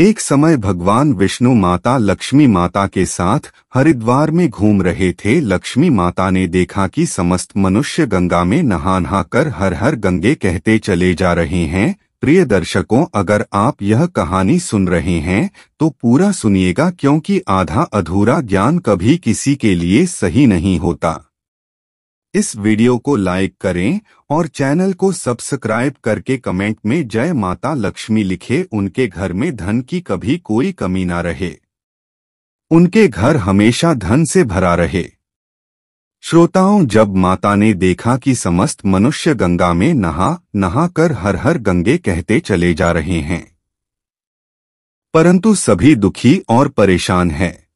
एक समय भगवान विष्णु माता लक्ष्मी माता के साथ हरिद्वार में घूम रहे थे लक्ष्मी माता ने देखा कि समस्त मनुष्य गंगा में नहा नहा कर हर हर गंगे कहते चले जा रहे हैं प्रिय दर्शकों अगर आप यह कहानी सुन रहे हैं तो पूरा सुनिएगा क्योंकि आधा अधूरा ज्ञान कभी किसी के लिए सही नहीं होता इस वीडियो को लाइक करें और चैनल को सब्सक्राइब करके कमेंट में जय माता लक्ष्मी लिखे उनके घर में धन की कभी कोई कमी ना रहे उनके घर हमेशा धन से भरा रहे श्रोताओं जब माता ने देखा कि समस्त मनुष्य गंगा में नहा नहा कर हर हर गंगे कहते चले जा रहे हैं परंतु सभी दुखी और परेशान हैं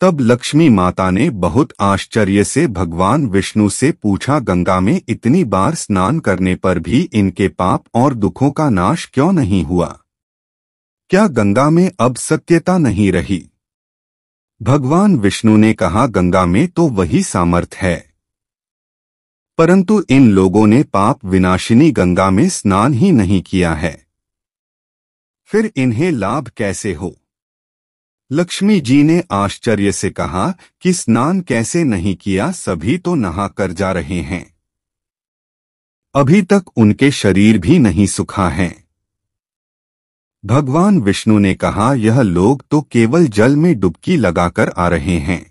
तब लक्ष्मी माता ने बहुत आश्चर्य से भगवान विष्णु से पूछा गंगा में इतनी बार स्नान करने पर भी इनके पाप और दुखों का नाश क्यों नहीं हुआ क्या गंगा में अब सत्यता नहीं रही भगवान विष्णु ने कहा गंगा में तो वही सामर्थ है परंतु इन लोगों ने पाप विनाशिनी गंगा में स्नान ही नहीं किया है फिर इन्हें लाभ कैसे हो लक्ष्मी जी ने आश्चर्य से कहा कि स्नान कैसे नहीं किया सभी तो नहा कर जा रहे हैं अभी तक उनके शरीर भी नहीं सुखा है भगवान विष्णु ने कहा यह लोग तो केवल जल में डुबकी लगाकर आ रहे हैं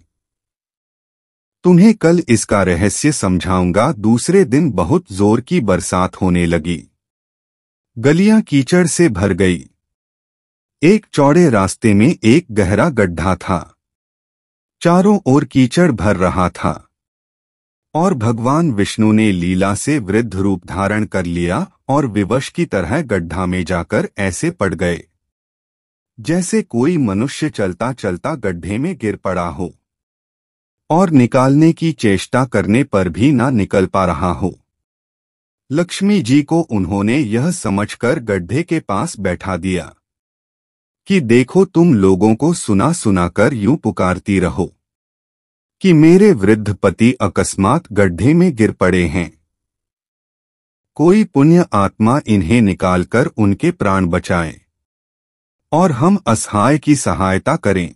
तुम्हें कल इसका रहस्य समझाऊंगा दूसरे दिन बहुत जोर की बरसात होने लगी गलियां कीचड़ से भर गई एक चौड़े रास्ते में एक गहरा गड्ढा था चारों ओर कीचड़ भर रहा था और भगवान विष्णु ने लीला से वृद्ध रूप धारण कर लिया और विवश की तरह गड्ढा में जाकर ऐसे पड़ गए जैसे कोई मनुष्य चलता चलता गड्ढे में गिर पड़ा हो और निकालने की चेष्टा करने पर भी ना निकल पा रहा हो लक्ष्मी जी को उन्होंने यह समझकर गड्ढे के पास बैठा दिया कि देखो तुम लोगों को सुना सुनाकर यूं पुकारती रहो कि मेरे वृद्ध पति अकस्मात गड्ढे में गिर पड़े हैं कोई पुण्य आत्मा इन्हें निकालकर उनके प्राण बचाए और हम असहाय की सहायता करें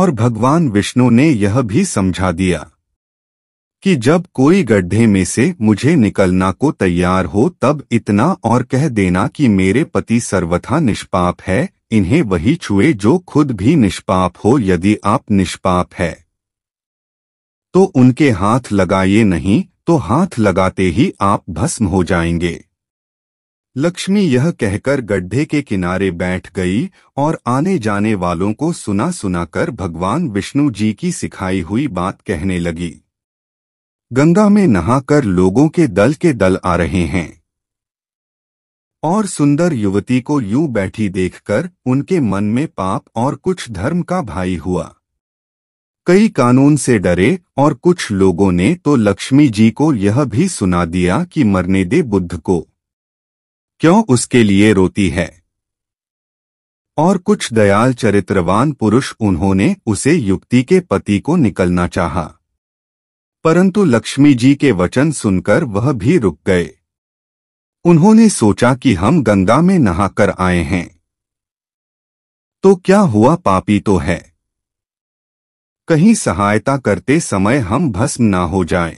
और भगवान विष्णु ने यह भी समझा दिया कि जब कोई गड्ढे में से मुझे निकलना को तैयार हो तब इतना और कह देना कि मेरे पति सर्वथा निष्पाप है इन्हें वही छुए जो खुद भी निष्पाप हो यदि आप निष्पाप है तो उनके हाथ लगाइए नहीं तो हाथ लगाते ही आप भस्म हो जाएंगे लक्ष्मी यह कहकर गड्ढे के किनारे बैठ गई और आने जाने वालों को सुना सुनाकर भगवान विष्णु जी की सिखाई हुई बात कहने लगी गंगा में नहाकर लोगों के दल के दल आ रहे हैं और सुंदर युवती को यूं बैठी देखकर उनके मन में पाप और कुछ धर्म का भाई हुआ कई कानून से डरे और कुछ लोगों ने तो लक्ष्मी जी को यह भी सुना दिया कि मरने दे बुद्ध को क्यों उसके लिए रोती है और कुछ दयाल चरित्रवान पुरुष उन्होंने उसे युक्ति के पति को निकलना चाहा परंतु लक्ष्मी जी के वचन सुनकर वह भी रुक गए उन्होंने सोचा कि हम गंगा में नहाकर आए हैं तो क्या हुआ पापी तो है कहीं सहायता करते समय हम भस्म ना हो जाएं।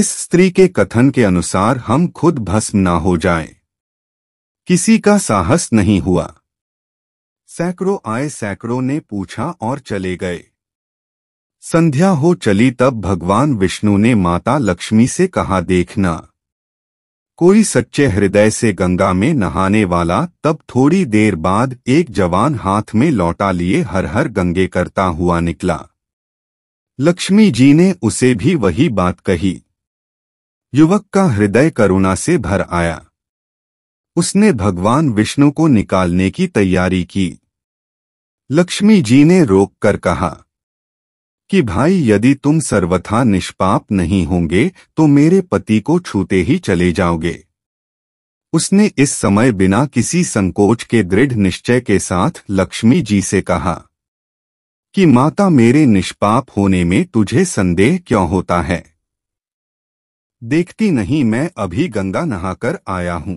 इस स्त्री के कथन के अनुसार हम खुद भस्म ना हो जाएं। किसी का साहस नहीं हुआ सैकड़ों आए सैकड़ों ने पूछा और चले गए संध्या हो चली तब भगवान विष्णु ने माता लक्ष्मी से कहा देखना कोई सच्चे हृदय से गंगा में नहाने वाला तब थोड़ी देर बाद एक जवान हाथ में लौटा लिए हर हर गंगे करता हुआ निकला लक्ष्मी जी ने उसे भी वही बात कही युवक का हृदय करुणा से भर आया उसने भगवान विष्णु को निकालने की तैयारी की लक्ष्मी जी ने रोक कर कहा कि भाई यदि तुम सर्वथा निष्पाप नहीं होंगे तो मेरे पति को छूते ही चले जाओगे उसने इस समय बिना किसी संकोच के दृढ़ निश्चय के साथ लक्ष्मी जी से कहा कि माता मेरे निष्पाप होने में तुझे संदेह क्यों होता है देखती नहीं मैं अभी गंगा नहाकर आया हूं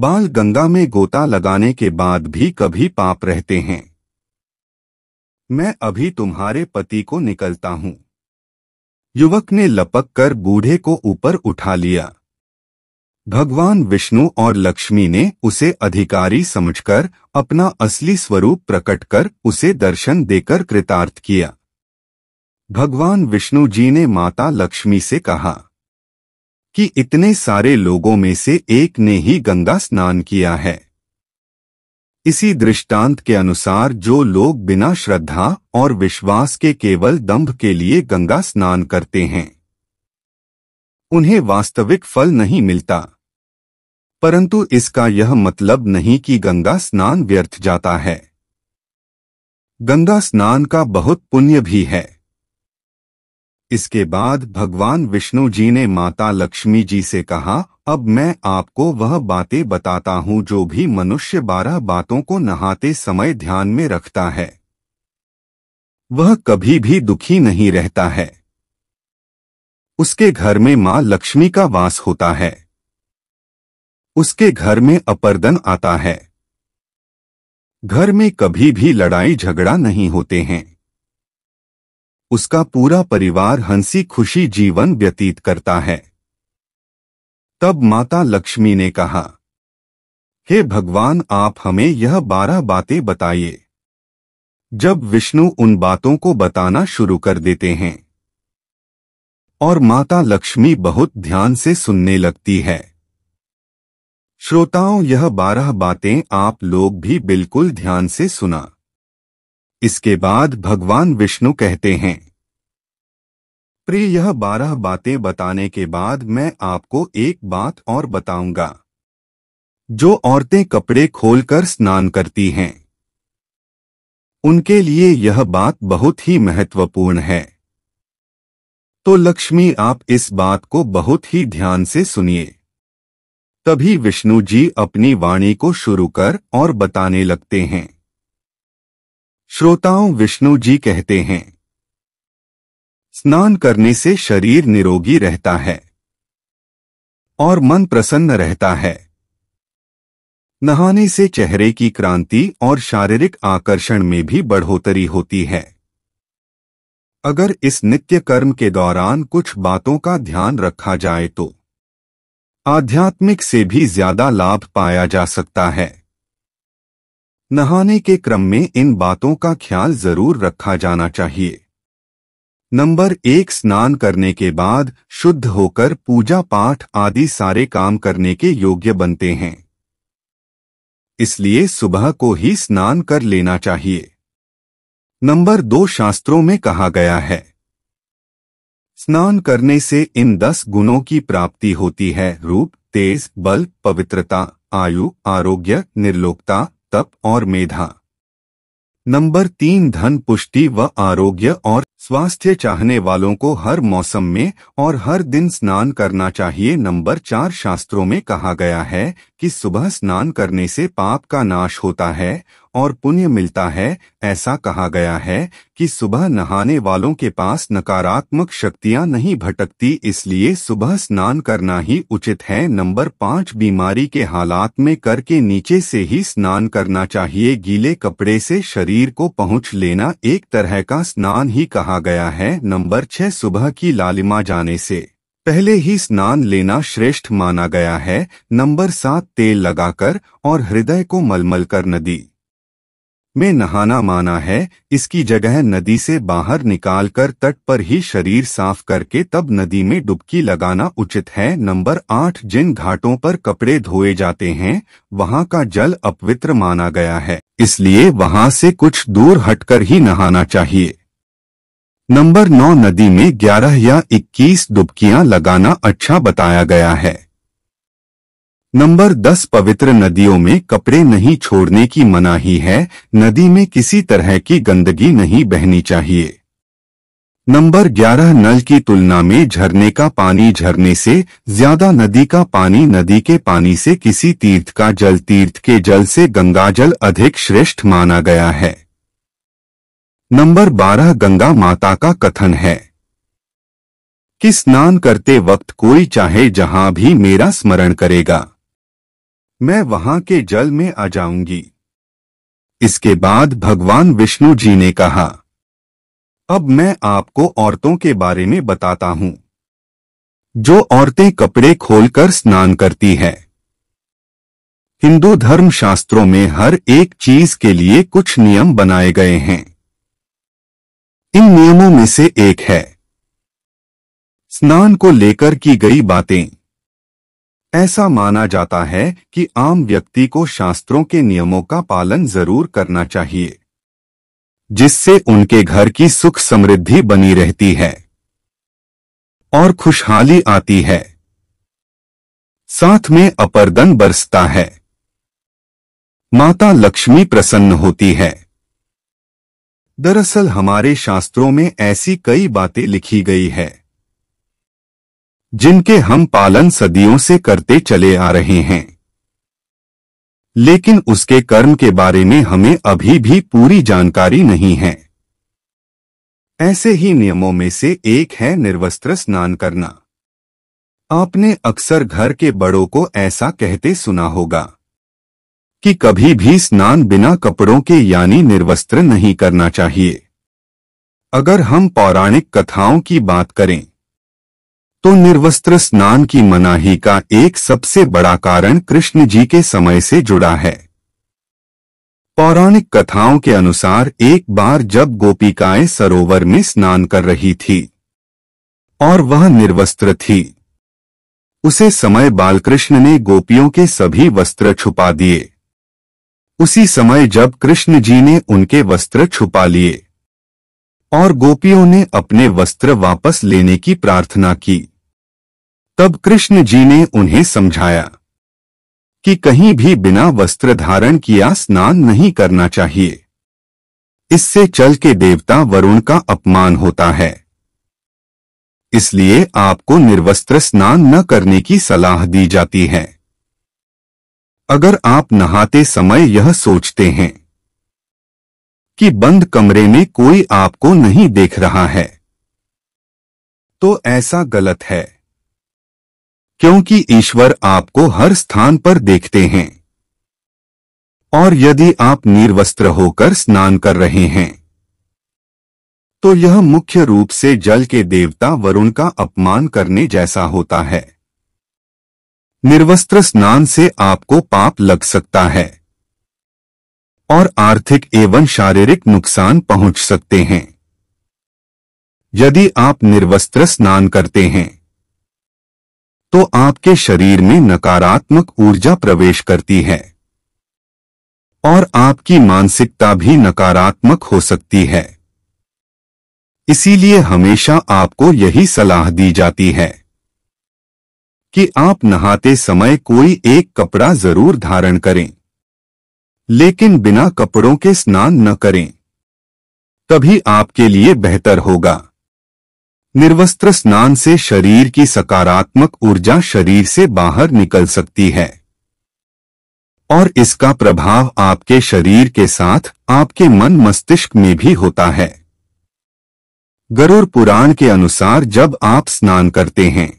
बाल गंगा में गोता लगाने के बाद भी कभी पाप रहते हैं मैं अभी तुम्हारे पति को निकलता हूं युवक ने लपक कर बूढ़े को ऊपर उठा लिया भगवान विष्णु और लक्ष्मी ने उसे अधिकारी समझकर अपना असली स्वरूप प्रकट कर उसे दर्शन देकर कृतार्थ किया भगवान विष्णु जी ने माता लक्ष्मी से कहा कि इतने सारे लोगों में से एक ने ही गंगा स्नान किया है इसी दृष्टांत के अनुसार जो लोग बिना श्रद्धा और विश्वास के केवल दंभ के लिए गंगा स्नान करते हैं उन्हें वास्तविक फल नहीं मिलता परंतु इसका यह मतलब नहीं कि गंगा स्नान व्यर्थ जाता है गंगा स्नान का बहुत पुण्य भी है इसके बाद भगवान विष्णु जी ने माता लक्ष्मी जी से कहा अब मैं आपको वह बातें बताता हूं जो भी मनुष्य बारह बातों को नहाते समय ध्यान में रखता है वह कभी भी दुखी नहीं रहता है उसके घर में मां लक्ष्मी का वास होता है उसके घर में अपर्दन आता है घर में कभी भी लड़ाई झगड़ा नहीं होते हैं उसका पूरा परिवार हंसी खुशी जीवन व्यतीत करता है तब माता लक्ष्मी ने कहा हे भगवान आप हमें यह बारह बातें बताइए जब विष्णु उन बातों को बताना शुरू कर देते हैं और माता लक्ष्मी बहुत ध्यान से सुनने लगती है श्रोताओं यह बारह बातें आप लोग भी बिल्कुल ध्यान से सुना इसके बाद भगवान विष्णु कहते हैं प्रिय यह बारह बातें बताने के बाद मैं आपको एक बात और बताऊंगा जो औरतें कपड़े खोलकर स्नान करती हैं उनके लिए यह बात बहुत ही महत्वपूर्ण है तो लक्ष्मी आप इस बात को बहुत ही ध्यान से सुनिए तभी विष्णु जी अपनी वाणी को शुरू कर और बताने लगते हैं श्रोताओं विष्णु जी कहते हैं स्नान करने से शरीर निरोगी रहता है और मन प्रसन्न रहता है नहाने से चेहरे की क्रांति और शारीरिक आकर्षण में भी बढ़ोतरी होती है अगर इस नित्य कर्म के दौरान कुछ बातों का ध्यान रखा जाए तो आध्यात्मिक से भी ज्यादा लाभ पाया जा सकता है नहाने के क्रम में इन बातों का ख्याल जरूर रखा जाना चाहिए नंबर एक स्नान करने के बाद शुद्ध होकर पूजा पाठ आदि सारे काम करने के योग्य बनते हैं इसलिए सुबह को ही स्नान कर लेना चाहिए नंबर दो शास्त्रों में कहा गया है स्नान करने से इन दस गुणों की प्राप्ति होती है रूप तेज बल पवित्रता आयु आरोग्य निर्लोकता तप और मेधा नंबर तीन धन पुष्टि व आरोग्य और स्वास्थ्य चाहने वालों को हर मौसम में और हर दिन स्नान करना चाहिए नंबर चार शास्त्रों में कहा गया है कि सुबह स्नान करने से पाप का नाश होता है और पुण्य मिलता है ऐसा कहा गया है कि सुबह नहाने वालों के पास नकारात्मक शक्तियां नहीं भटकती इसलिए सुबह स्नान करना ही उचित है नंबर पाँच बीमारी के हालात में करके नीचे से ही स्नान करना चाहिए गीले कपड़े से शरीर को पहुँच लेना एक तरह का स्नान ही कहा कहा गया है नंबर छह सुबह की लालिमा जाने से पहले ही स्नान लेना श्रेष्ठ माना गया है नंबर सात तेल लगाकर और हृदय को मलमल कर नदी में नहाना माना है इसकी जगह नदी से बाहर निकालकर तट पर ही शरीर साफ करके तब नदी में डुबकी लगाना उचित है नंबर आठ जिन घाटों पर कपड़े धोए जाते हैं वहां का जल अपवित्र माना गया है इसलिए वहां से कुछ दूर हटकर ही नहाना चाहिए नंबर नौ नदी में ग्यारह या इक्कीस डुबकियां लगाना अच्छा बताया गया है नंबर दस पवित्र नदियों में कपड़े नहीं छोड़ने की मनाही है नदी में किसी तरह की गंदगी नहीं बहनी चाहिए नंबर ग्यारह नल की तुलना में झरने का पानी झरने से ज्यादा नदी का पानी नदी के पानी से किसी तीर्थ का जल तीर्थ के जल से गंगाजल अधिक श्रेष्ठ माना गया है नंबर बारह गंगा माता का कथन है कि स्नान करते वक्त कोई चाहे जहां भी मेरा स्मरण करेगा मैं वहां के जल में आ जाऊंगी इसके बाद भगवान विष्णु जी ने कहा अब मैं आपको औरतों के बारे में बताता हूं जो औरतें कपड़े खोलकर स्नान करती हैं हिंदू धर्म शास्त्रों में हर एक चीज के लिए कुछ नियम बनाए गए हैं इन नियमों में से एक है स्नान को लेकर की गई बातें ऐसा माना जाता है कि आम व्यक्ति को शास्त्रों के नियमों का पालन जरूर करना चाहिए जिससे उनके घर की सुख समृद्धि बनी रहती है और खुशहाली आती है साथ में अपरदन बरसता है माता लक्ष्मी प्रसन्न होती है दरअसल हमारे शास्त्रों में ऐसी कई बातें लिखी गई है जिनके हम पालन सदियों से करते चले आ रहे हैं लेकिन उसके कर्म के बारे में हमें अभी भी पूरी जानकारी नहीं है ऐसे ही नियमों में से एक है निर्वस्त्र स्नान करना आपने अक्सर घर के बड़ों को ऐसा कहते सुना होगा कि कभी भी स्नान बिना कपड़ों के यानी निर्वस्त्र नहीं करना चाहिए अगर हम पौराणिक कथाओं की बात करें तो निर्वस्त्र स्नान की मनाही का एक सबसे बड़ा कारण कृष्ण जी के समय से जुड़ा है पौराणिक कथाओं के अनुसार एक बार जब गोपिकाएं सरोवर में स्नान कर रही थी और वह निर्वस्त्र थी उसे समय बालकृष्ण ने गोपियों के सभी वस्त्र छुपा दिए उसी समय जब कृष्ण जी ने उनके वस्त्र छुपा लिए और गोपियों ने अपने वस्त्र वापस लेने की प्रार्थना की तब कृष्ण जी ने उन्हें समझाया कि कहीं भी बिना वस्त्र धारण किया स्नान नहीं करना चाहिए इससे चल के देवता वरुण का अपमान होता है इसलिए आपको निर्वस्त्र स्नान न करने की सलाह दी जाती है अगर आप नहाते समय यह सोचते हैं कि बंद कमरे में कोई आपको नहीं देख रहा है तो ऐसा गलत है क्योंकि ईश्वर आपको हर स्थान पर देखते हैं और यदि आप निर्वस्त्र होकर स्नान कर रहे हैं तो यह मुख्य रूप से जल के देवता वरुण का अपमान करने जैसा होता है निर्वस्त्र स्नान से आपको पाप लग सकता है और आर्थिक एवं शारीरिक नुकसान पहुंच सकते हैं यदि आप निर्वस्त्र स्नान करते हैं तो आपके शरीर में नकारात्मक ऊर्जा प्रवेश करती है और आपकी मानसिकता भी नकारात्मक हो सकती है इसीलिए हमेशा आपको यही सलाह दी जाती है कि आप नहाते समय कोई एक कपड़ा जरूर धारण करें लेकिन बिना कपड़ों के स्नान न करें तभी आपके लिए बेहतर होगा निर्वस्त्र स्नान से शरीर की सकारात्मक ऊर्जा शरीर से बाहर निकल सकती है और इसका प्रभाव आपके शरीर के साथ आपके मन मस्तिष्क में भी होता है गरुड़ पुराण के अनुसार जब आप स्नान करते हैं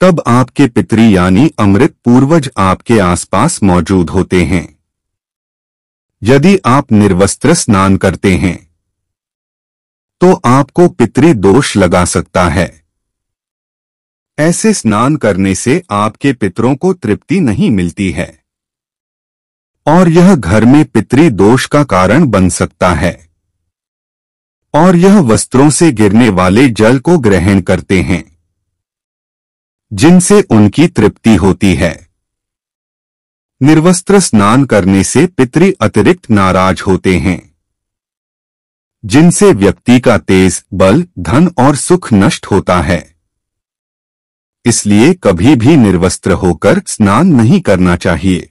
तब आपके पितरी यानी अमृत पूर्वज आपके आसपास मौजूद होते हैं यदि आप निर्वस्त्र स्नान करते हैं तो आपको पितृ दोष लगा सकता है ऐसे स्नान करने से आपके पितरों को तृप्ति नहीं मिलती है और यह घर में पितृ दोष का कारण बन सकता है और यह वस्त्रों से गिरने वाले जल को ग्रहण करते हैं जिनसे उनकी तृप्ति होती है निर्वस्त्र स्नान करने से पितृ अतिरिक्त नाराज होते हैं जिनसे व्यक्ति का तेज बल धन और सुख नष्ट होता है इसलिए कभी भी निर्वस्त्र होकर स्नान नहीं करना चाहिए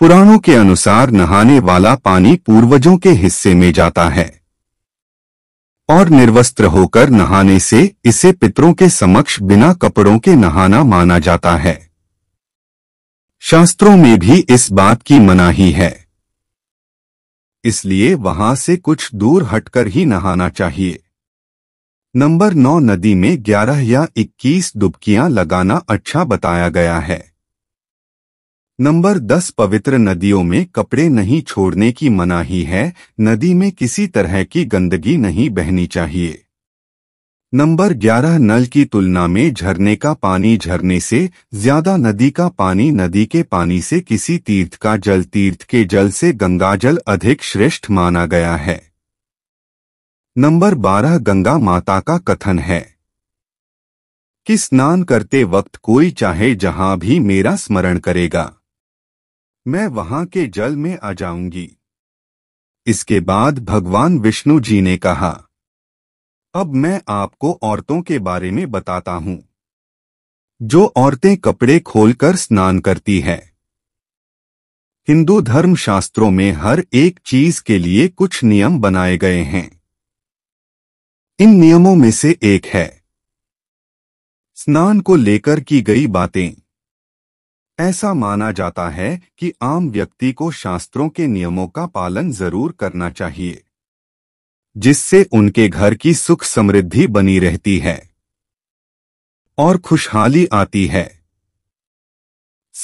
पुराणों के अनुसार नहाने वाला पानी पूर्वजों के हिस्से में जाता है और निर्वस्त्र होकर नहाने से इसे पितरों के समक्ष बिना कपड़ों के नहाना माना जाता है शास्त्रों में भी इस बात की मनाही है इसलिए वहां से कुछ दूर हटकर ही नहाना चाहिए नंबर नौ नदी में ग्यारह या इक्कीस डुबकियां लगाना अच्छा बताया गया है नंबर दस पवित्र नदियों में कपड़े नहीं छोड़ने की मनाही है नदी में किसी तरह की गंदगी नहीं बहनी चाहिए नंबर ग्यारह नल की तुलना में झरने का पानी झरने से ज्यादा नदी का पानी नदी के पानी से किसी तीर्थ का जल तीर्थ के जल से गंगाजल अधिक श्रेष्ठ माना गया है नंबर बारह गंगा माता का कथन है कि स्नान करते वक्त कोई चाहे जहां भी मेरा स्मरण करेगा मैं वहां के जल में आ जाऊंगी इसके बाद भगवान विष्णु जी ने कहा अब मैं आपको औरतों के बारे में बताता हूं जो औरतें कपड़े खोलकर स्नान करती हैं हिंदू धर्म शास्त्रों में हर एक चीज के लिए कुछ नियम बनाए गए हैं इन नियमों में से एक है स्नान को लेकर की गई बातें ऐसा माना जाता है कि आम व्यक्ति को शास्त्रों के नियमों का पालन जरूर करना चाहिए जिससे उनके घर की सुख समृद्धि बनी रहती है और खुशहाली आती है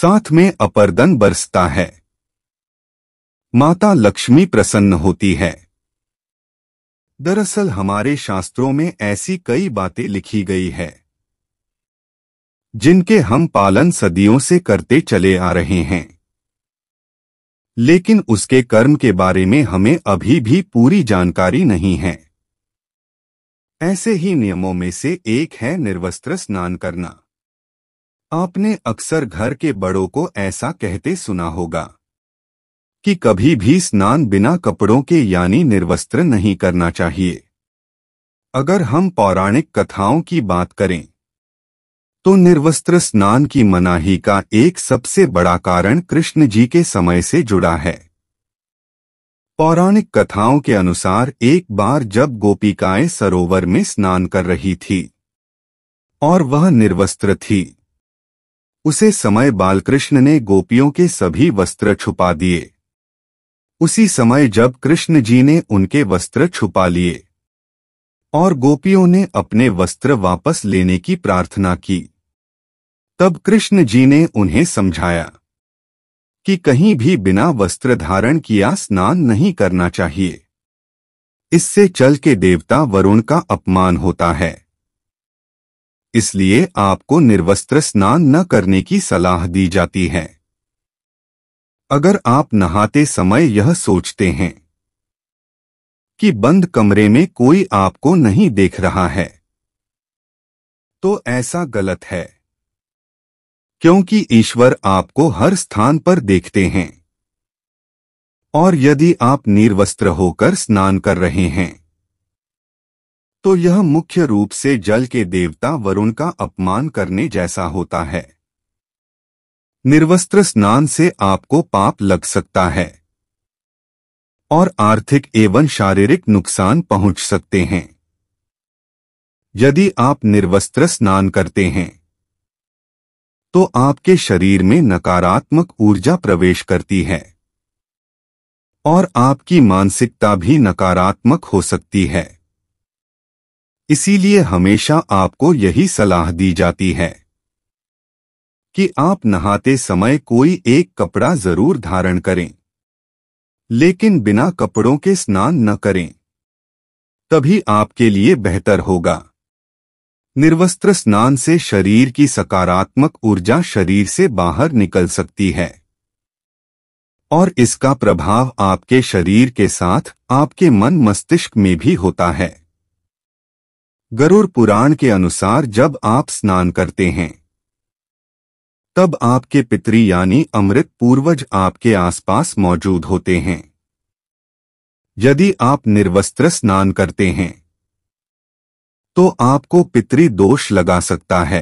साथ में अपरदन बरसता है माता लक्ष्मी प्रसन्न होती है दरअसल हमारे शास्त्रों में ऐसी कई बातें लिखी गई है जिनके हम पालन सदियों से करते चले आ रहे हैं लेकिन उसके कर्म के बारे में हमें अभी भी पूरी जानकारी नहीं है ऐसे ही नियमों में से एक है निर्वस्त्र स्नान करना आपने अक्सर घर के बड़ों को ऐसा कहते सुना होगा कि कभी भी स्नान बिना कपड़ों के यानी निर्वस्त्र नहीं करना चाहिए अगर हम पौराणिक कथाओं की बात करें तो निर्वस्त्र स्नान की मनाही का एक सबसे बड़ा कारण कृष्ण जी के समय से जुड़ा है पौराणिक कथाओं के अनुसार एक बार जब गोपिकाएं सरोवर में स्नान कर रही थी और वह निर्वस्त्र थी उसे समय बालकृष्ण ने गोपियों के सभी वस्त्र छुपा दिए उसी समय जब कृष्ण जी ने उनके वस्त्र छुपा लिए और गोपियों ने अपने वस्त्र वापस लेने की प्रार्थना की तब कृष्ण जी ने उन्हें समझाया कि कहीं भी बिना वस्त्र धारण किया स्नान नहीं करना चाहिए इससे चल के देवता वरुण का अपमान होता है इसलिए आपको निर्वस्त्र स्नान न करने की सलाह दी जाती है अगर आप नहाते समय यह सोचते हैं कि बंद कमरे में कोई आपको नहीं देख रहा है तो ऐसा गलत है क्योंकि ईश्वर आपको हर स्थान पर देखते हैं और यदि आप निर्वस्त्र होकर स्नान कर रहे हैं तो यह मुख्य रूप से जल के देवता वरुण का अपमान करने जैसा होता है निर्वस्त्र स्नान से आपको पाप लग सकता है और आर्थिक एवं शारीरिक नुकसान पहुंच सकते हैं यदि आप निर्वस्त्र स्नान करते हैं तो आपके शरीर में नकारात्मक ऊर्जा प्रवेश करती है और आपकी मानसिकता भी नकारात्मक हो सकती है इसीलिए हमेशा आपको यही सलाह दी जाती है कि आप नहाते समय कोई एक कपड़ा जरूर धारण करें लेकिन बिना कपड़ों के स्नान न करें तभी आपके लिए बेहतर होगा निर्वस्त्र स्नान से शरीर की सकारात्मक ऊर्जा शरीर से बाहर निकल सकती है और इसका प्रभाव आपके शरीर के साथ आपके मन मस्तिष्क में भी होता है गरुड़ पुराण के अनुसार जब आप स्नान करते हैं तब आपके पितरी यानी अमृत पूर्वज आपके आसपास मौजूद होते हैं यदि आप निर्वस्त्र स्नान करते हैं तो आपको पितरी दोष लगा सकता है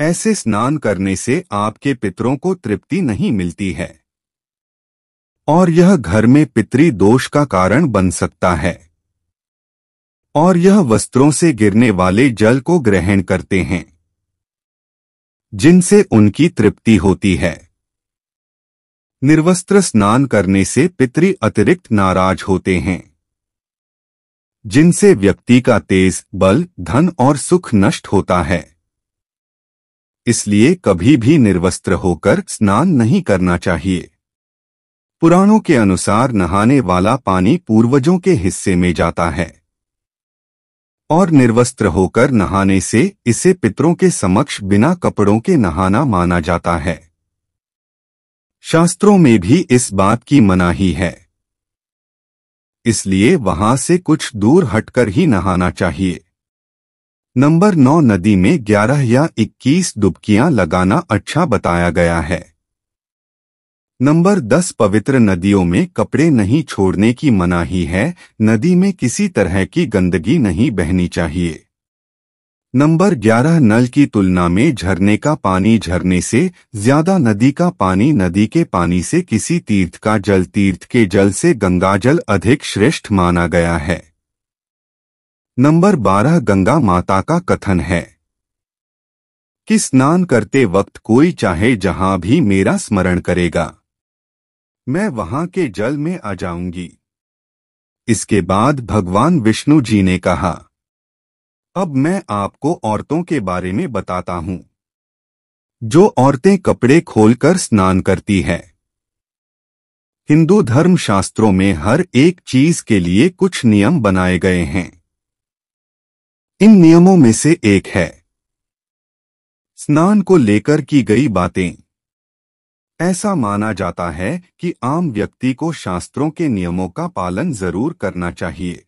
ऐसे स्नान करने से आपके पितरों को तृप्ति नहीं मिलती है और यह घर में पितरी दोष का कारण बन सकता है और यह वस्त्रों से गिरने वाले जल को ग्रहण करते हैं जिनसे उनकी तृप्ति होती है निर्वस्त्र स्नान करने से पितरी अतिरिक्त नाराज होते हैं जिनसे व्यक्ति का तेज बल धन और सुख नष्ट होता है इसलिए कभी भी निर्वस्त्र होकर स्नान नहीं करना चाहिए पुराणों के अनुसार नहाने वाला पानी पूर्वजों के हिस्से में जाता है और निर्वस्त्र होकर नहाने से इसे पितरों के समक्ष बिना कपड़ों के नहाना माना जाता है शास्त्रों में भी इस बात की मनाही है इसलिए वहां से कुछ दूर हटकर ही नहाना चाहिए नंबर नौ नदी में ग्यारह या इक्कीस डुबकियां लगाना अच्छा बताया गया है नंबर दस पवित्र नदियों में कपड़े नहीं छोड़ने की मनाही है नदी में किसी तरह की गंदगी नहीं बहनी चाहिए नंबर 11 नल की तुलना में झरने का पानी झरने से ज्यादा नदी का पानी नदी के पानी से किसी तीर्थ का जल तीर्थ के जल से गंगाजल अधिक श्रेष्ठ माना गया है नंबर 12 गंगा माता का कथन है कि स्नान करते वक्त कोई चाहे जहां भी मेरा स्मरण करेगा मैं वहां के जल में आ जाऊंगी इसके बाद भगवान विष्णु जी ने कहा अब मैं आपको औरतों के बारे में बताता हूं जो औरतें कपड़े खोलकर स्नान करती हैं हिंदू धर्म शास्त्रों में हर एक चीज के लिए कुछ नियम बनाए गए हैं इन नियमों में से एक है स्नान को लेकर की गई बातें ऐसा माना जाता है कि आम व्यक्ति को शास्त्रों के नियमों का पालन जरूर करना चाहिए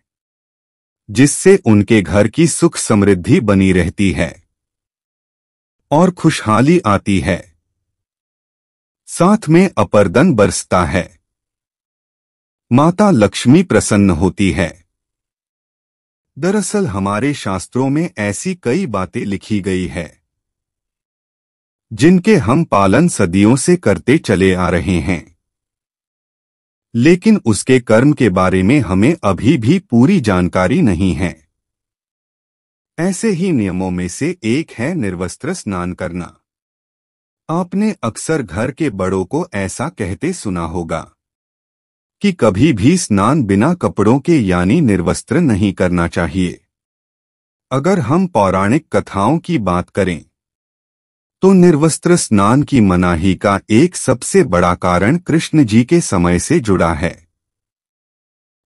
जिससे उनके घर की सुख समृद्धि बनी रहती है और खुशहाली आती है साथ में अपरदन बरसता है माता लक्ष्मी प्रसन्न होती है दरअसल हमारे शास्त्रों में ऐसी कई बातें लिखी गई है जिनके हम पालन सदियों से करते चले आ रहे हैं लेकिन उसके कर्म के बारे में हमें अभी भी पूरी जानकारी नहीं है ऐसे ही नियमों में से एक है निर्वस्त्र स्नान करना आपने अक्सर घर के बड़ों को ऐसा कहते सुना होगा कि कभी भी स्नान बिना कपड़ों के यानी निर्वस्त्र नहीं करना चाहिए अगर हम पौराणिक कथाओं की बात करें तो निर्वस्त्र स्नान की मनाही का एक सबसे बड़ा कारण कृष्ण जी के समय से जुड़ा है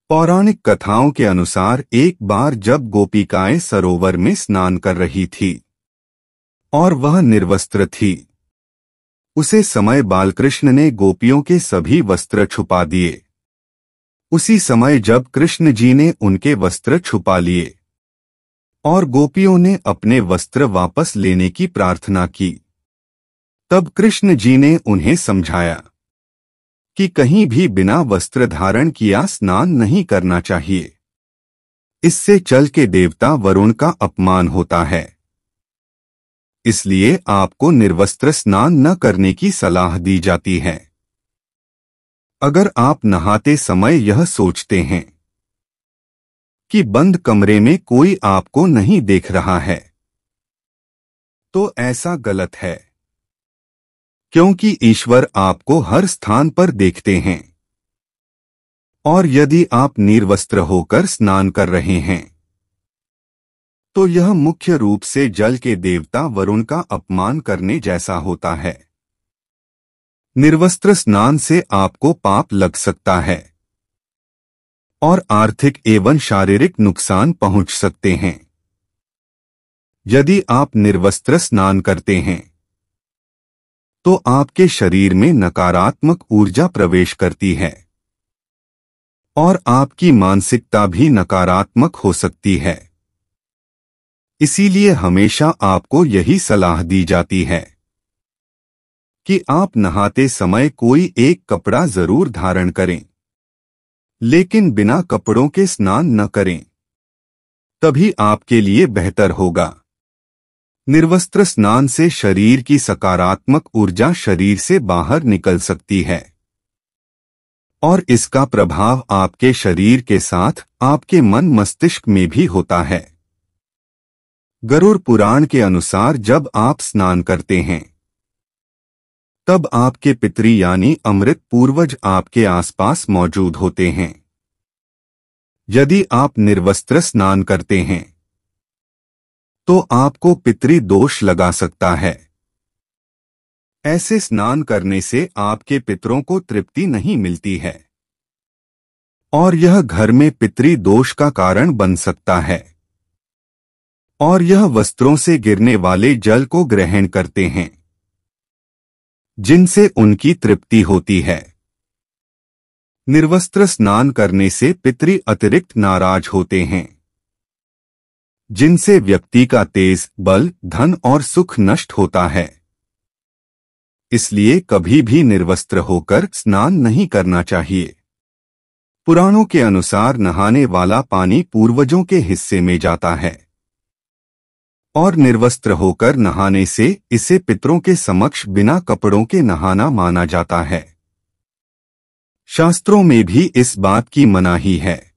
पौराणिक कथाओं के अनुसार एक बार जब गोपिकाएं सरोवर में स्नान कर रही थी और वह निर्वस्त्र थी उसे समय बालकृष्ण ने गोपियों के सभी वस्त्र छुपा दिए उसी समय जब कृष्ण जी ने उनके वस्त्र छुपा लिए और गोपियों ने अपने वस्त्र वापस लेने की प्रार्थना की तब कृष्ण जी ने उन्हें समझाया कि कहीं भी बिना वस्त्र धारण किया स्नान नहीं करना चाहिए इससे चल के देवता वरुण का अपमान होता है इसलिए आपको निर्वस्त्र स्नान न करने की सलाह दी जाती है अगर आप नहाते समय यह सोचते हैं कि बंद कमरे में कोई आपको नहीं देख रहा है तो ऐसा गलत है क्योंकि ईश्वर आपको हर स्थान पर देखते हैं और यदि आप निर्वस्त्र होकर स्नान कर रहे हैं तो यह मुख्य रूप से जल के देवता वरुण का अपमान करने जैसा होता है निर्वस्त्र स्नान से आपको पाप लग सकता है और आर्थिक एवं शारीरिक नुकसान पहुंच सकते हैं यदि आप निर्वस्त्र स्नान करते हैं तो आपके शरीर में नकारात्मक ऊर्जा प्रवेश करती है और आपकी मानसिकता भी नकारात्मक हो सकती है इसीलिए हमेशा आपको यही सलाह दी जाती है कि आप नहाते समय कोई एक कपड़ा जरूर धारण करें लेकिन बिना कपड़ों के स्नान न करें तभी आपके लिए बेहतर होगा निर्वस्त्र स्नान से शरीर की सकारात्मक ऊर्जा शरीर से बाहर निकल सकती है और इसका प्रभाव आपके शरीर के साथ आपके मन मस्तिष्क में भी होता है गरुड़ पुराण के अनुसार जब आप स्नान करते हैं तब आपके पितरी यानी अमृत पूर्वज आपके आसपास मौजूद होते हैं यदि आप निर्वस्त्र स्नान करते हैं तो आपको पितरी दोष लगा सकता है ऐसे स्नान करने से आपके पितरों को तृप्ति नहीं मिलती है और यह घर में पितरी दोष का कारण बन सकता है और यह वस्त्रों से गिरने वाले जल को ग्रहण करते हैं जिनसे उनकी तृप्ति होती है निर्वस्त्र स्नान करने से पितरी अतिरिक्त नाराज होते हैं जिनसे व्यक्ति का तेज बल धन और सुख नष्ट होता है इसलिए कभी भी निर्वस्त्र होकर स्नान नहीं करना चाहिए पुराणों के अनुसार नहाने वाला पानी पूर्वजों के हिस्से में जाता है और निर्वस्त्र होकर नहाने से इसे पितरों के समक्ष बिना कपड़ों के नहाना माना जाता है शास्त्रों में भी इस बात की मनाही है